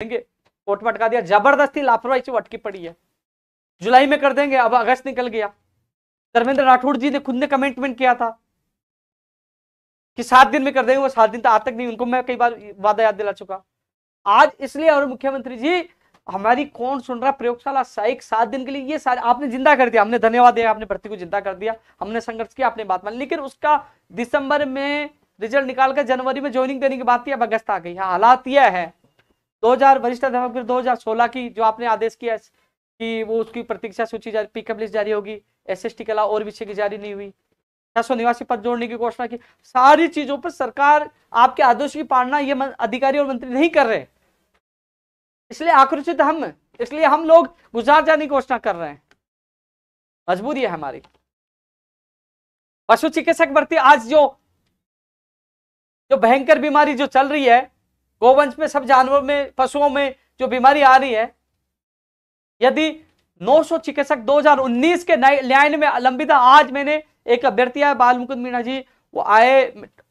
देंगे कोर्ट में अटका दिया जबरदस्ती लापरवाही से अटकी पड़ी है जुलाई में कर देंगे अब अगस्त निकल गया धर्मेंद्र राठौड़ जी ने खुद ने कमेंटमेंट किया था कि सात दिन में कर देंगे वो सात दिन तो आज तक नहीं उनको मैं कई बार वादा याद दिला चुका आज इसलिए और मुख्यमंत्री जी हमारी कौन सुन रहा प्रयोगशाला साइक सात दिन के लिए ये सारे आपने जिंदा कर दिया हमने धन्यवाद दिया आपने भर्ती को जिंदा कर दिया हमने संघर्ष किया आपने बात मानी लेकिन उसका दिसंबर में रिजल्ट निकाल कर जनवरी में ज्वाइनिंग देने की बात थी अब अगस्त आ गई हाँ, हालात यह है 2000 वरिष्ठ अध्यापक फिर 2016 की जो आपने आदेश किया कि वो उसकी प्रतीक्षा सूची जारी पिकअप लिस्ट जारी होगी एस एस टी कला और विषय की जारी नहीं हुई छह सौ निवासी पद जोड़ने की घोषणा की सारी चीजों पर सरकार आपके आदेश की पालना ये अधिकारी और मंत्री नहीं कर रहे इसलिए आक्रोशित हम इसलिए हम लोग गुजार जाने की घोषणा कर रहे हैं मजबूरी है हमारी पशु चिकित्सक भर्ती आज जो जो भयंकर बीमारी जो चल रही है गोवंश में सब जानवर में पशुओं में जो बीमारी आ रही है यदि 900 चिकित्सक 2019 के लाइन में लंबित आज मैंने एक अभ्यर्थी आया बाल मुकुंद मीणा जी वो आए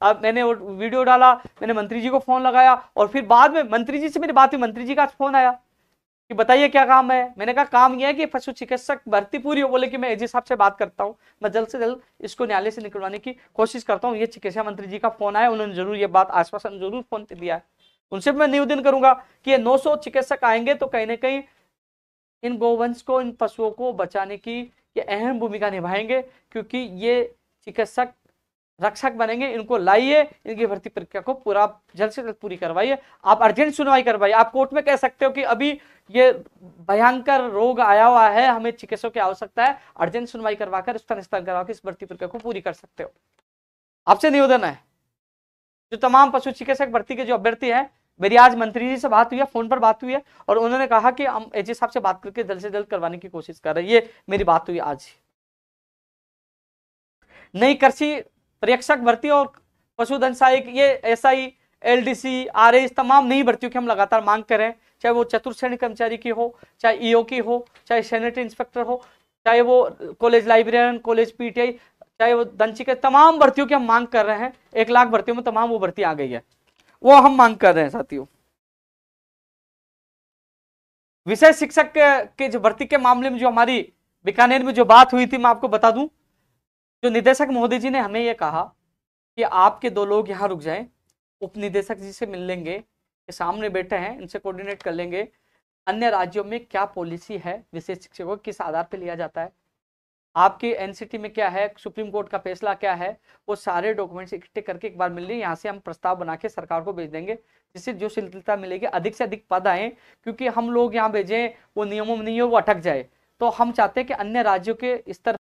अब मैंने वो वीडियो डाला मैंने मंत्री जी को फोन लगाया और फिर बाद में मंत्री जी से मेरी बात हुई मंत्री जी का फोन आया कि बताइए क्या काम है मैंने कहा काम यह है कि पशु चिकित्सक भर्ती पूरी हो बोले कि मैं एजी साहब से बात करता हूँ मैं जल्द से जल्द इसको न्यायालय से निकलवाने की कोशिश करता हूँ ये चिकित्सा मंत्री जी का फोन आया उन्होंने जरूर ये बात आश्वासन जरूर फोन दिया है उनसे मैं निवेदन करूंगा कि ये 900 चिकित्सक आएंगे तो कहीं ना कहीं इन गोवंश को इन पशुओं को बचाने की ये अहम भूमिका निभाएंगे क्योंकि ये चिकित्सक रक्षक बनेंगे इनको लाइए इनकी भर्ती प्रक्रिया को पूरा जल्द से जल्द पूरी करवाइए आप अर्जेंट सुनवाई करवाइए आप कोर्ट में कह सकते हो कि अभी ये भयंकर रोग आया हुआ है हमें चिकित्सकों की आवश्यकता है अर्जेंट सुनवाई करवाकर स्थान स्थान करवा के इस भर्ती प्रक्रिया को पूरी कर सकते हो आपसे निवेदन है जो तमाम पशु चिकित्सक भर्ती के जो अभ्यर्थी है मेरी आज मंत्री जी से बात हुई है फोन पर बात हुई है और उन्होंने कहा कि हम एच साहब से बात करके जल्द से जल्द करवाने की कोशिश कर रहे हैं ये मेरी बात हुई आज नई कृषि पर्यवेक्षक भर्ती और पशुधन सहायक ये S I L D C R S तमाम नई भर्तियों की हम लगातार मांग कर रहे हैं चाहे वो चतुर्थ कर्मचारी की हो चाहे ईओ की हो चाहे सैनिटरी इंस्पेक्टर हो चाहे वो कॉलेज लाइब्रेरियन कॉलेज पीटीआई चाहे वो दंशी के तमाम भर्तियों की हम मांग कर रहे हैं एक लाख भर्तियों में तमाम वो भर्ती आ गई है वो हम मांग कर रहे हैं साथियों विषय शिक्षक के जो भर्ती के मामले में जो हमारी बीकानेर में जो बात हुई थी मैं आपको बता दूं जो निदेशक महोदय जी ने हमें ये कहा कि आपके दो लोग यहाँ रुक जाएं उप निदेशक जी से मिल लेंगे सामने बैठे हैं इनसे कोऑर्डिनेट कर लेंगे अन्य राज्यों में क्या पॉलिसी है विशेष शिक्षकों किस आधार पर लिया जाता है आपके एनसीटी में क्या है सुप्रीम कोर्ट का फैसला क्या है वो सारे डॉक्यूमेंट्स इकट्ठे करके एक बार मिल रही यहाँ से हम प्रस्ताव बना के सरकार को भेज देंगे जिससे जो शिथिलता मिलेगी अधिक से अधिक पद आए क्योंकि हम लोग यहाँ भेजें वो नियमों में नहीं हो वो अटक जाए तो हम चाहते हैं कि अन्य राज्यों के स्तर